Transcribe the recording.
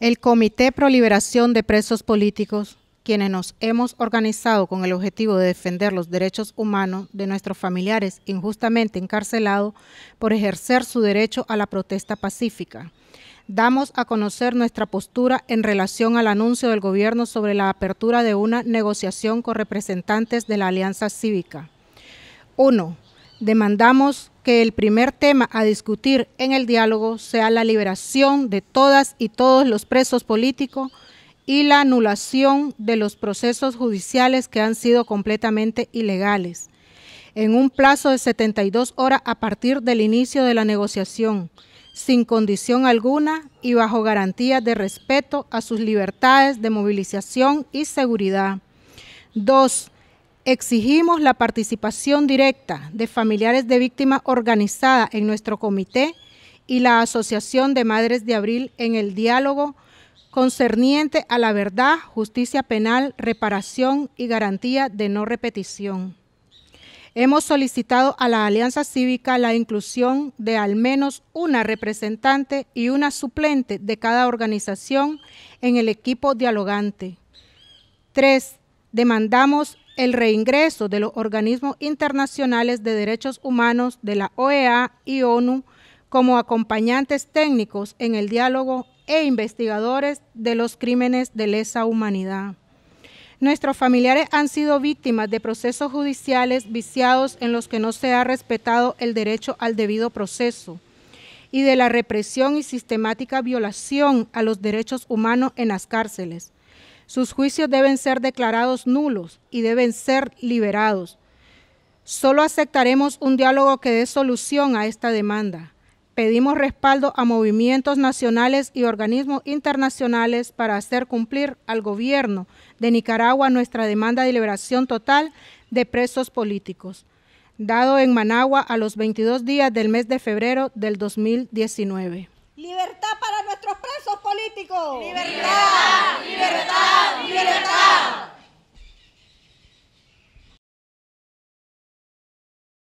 El Comité Proliberación de Presos Políticos, quienes nos hemos organizado con el objetivo de defender los derechos humanos de nuestros familiares injustamente encarcelados por ejercer su derecho a la protesta pacífica. Damos a conocer nuestra postura en relación al anuncio del gobierno sobre la apertura de una negociación con representantes de la Alianza Cívica. 1 demandamos que el primer tema a discutir en el diálogo sea la liberación de todas y todos los presos políticos y la anulación de los procesos judiciales que han sido completamente ilegales, en un plazo de 72 horas a partir del inicio de la negociación, sin condición alguna y bajo garantía de respeto a sus libertades de movilización y seguridad. Dos, Exigimos la participación directa de familiares de víctimas organizada en nuestro comité y la Asociación de Madres de Abril en el diálogo concerniente a la verdad, justicia penal, reparación y garantía de no repetición. Hemos solicitado a la Alianza Cívica la inclusión de al menos una representante y una suplente de cada organización en el equipo dialogante. Tres, demandamos el reingreso de los organismos internacionales de derechos humanos de la OEA y ONU como acompañantes técnicos en el diálogo e investigadores de los crímenes de lesa humanidad. Nuestros familiares han sido víctimas de procesos judiciales viciados en los que no se ha respetado el derecho al debido proceso y de la represión y sistemática violación a los derechos humanos en las cárceles. Sus juicios deben ser declarados nulos y deben ser liberados. Solo aceptaremos un diálogo que dé solución a esta demanda. Pedimos respaldo a movimientos nacionales y organismos internacionales para hacer cumplir al gobierno de Nicaragua nuestra demanda de liberación total de presos políticos, dado en Managua a los 22 días del mes de febrero del 2019. Libertad para nuestros presos políticos. Libertad. Peter.